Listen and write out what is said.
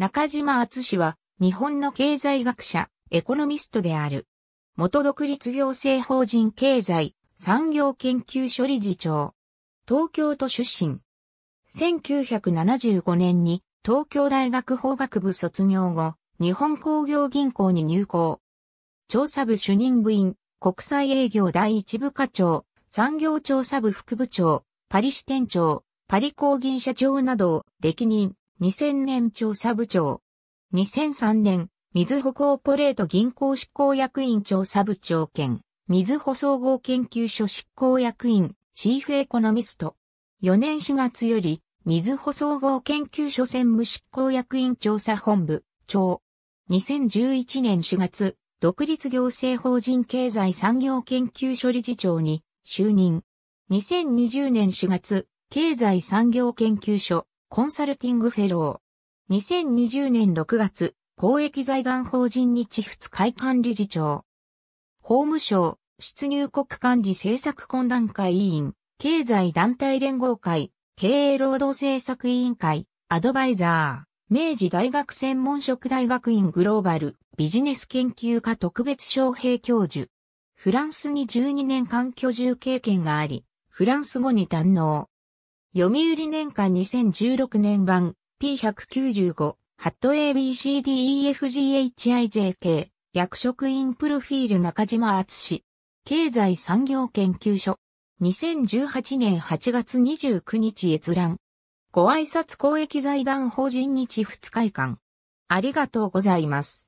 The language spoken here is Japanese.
中島敦氏は、日本の経済学者、エコノミストである。元独立行政法人経済産業研究所理事長。東京都出身。1975年に東京大学法学部卒業後、日本工業銀行に入校。調査部主任部員、国際営業第一部課長、産業調査部副部長、パリ支店長、パリ工銀社長などを歴任。2000年調査部長。2003年、水保コーポレート銀行執行役員調査部長兼、水保総合研究所執行役員、チーフエコノミスト。4年4月より、水保総合研究所専務執行役員調査本部、長。2011年4月、独立行政法人経済産業研究所理事長に就任。2020年4月、経済産業研究所、コンサルティングフェロー。2020年6月、公益財団法人日仏会管理事長。法務省、出入国管理政策懇談会委員、経済団体連合会、経営労働政策委員会、アドバイザー、明治大学専門職大学院グローバルビジネス研究科特別招聘教授。フランスに12年間居住経験があり、フランス語に堪能。読売年間2016年版 P195 ハット ABCDEFGHIJK 役職員プロフィール中島敦経済産業研究所2018年8月29日閲覧ご挨拶公益財団法人日仏会館ありがとうございます。